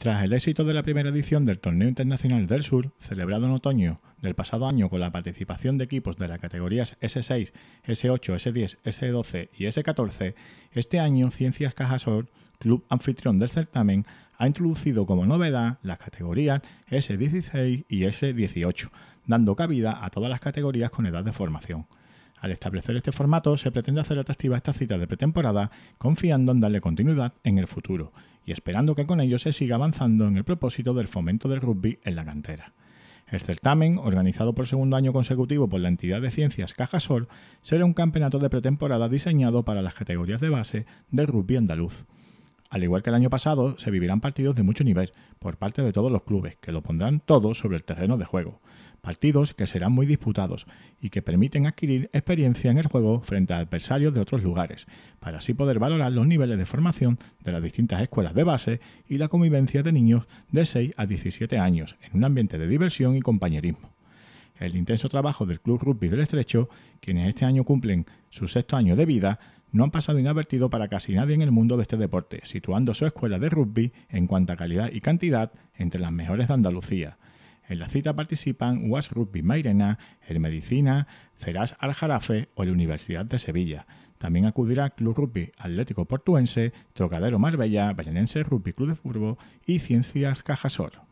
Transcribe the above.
Tras el éxito de la primera edición del Torneo Internacional del Sur, celebrado en otoño del pasado año con la participación de equipos de las categorías S6, S8, S10, S12 y S14, este año Ciencias Cajasol, club anfitrión del certamen, ha introducido como novedad las categorías S16 y S18, dando cabida a todas las categorías con edad de formación. Al establecer este formato, se pretende hacer atractiva esta cita de pretemporada, confiando en darle continuidad en el futuro y esperando que con ello se siga avanzando en el propósito del fomento del rugby en la cantera. El certamen, organizado por segundo año consecutivo por la entidad de ciencias Cajasol, será un campeonato de pretemporada diseñado para las categorías de base del rugby andaluz. Al igual que el año pasado, se vivirán partidos de mucho nivel por parte de todos los clubes, que lo pondrán todo sobre el terreno de juego. Partidos que serán muy disputados y que permiten adquirir experiencia en el juego frente a adversarios de otros lugares, para así poder valorar los niveles de formación de las distintas escuelas de base y la convivencia de niños de 6 a 17 años, en un ambiente de diversión y compañerismo el intenso trabajo del Club Rugby del Estrecho, quienes este año cumplen su sexto año de vida, no han pasado inadvertido para casi nadie en el mundo de este deporte, situando su escuela de rugby en cuanto a calidad y cantidad entre las mejores de Andalucía. En la cita participan UAS Rugby Mairena, el Medicina, Ceras Aljarafe o la Universidad de Sevilla. También acudirá Club Rugby Atlético Portuense, Trocadero Marbella, Vallenense Rugby Club de Fútbol y Ciencias Cajasor.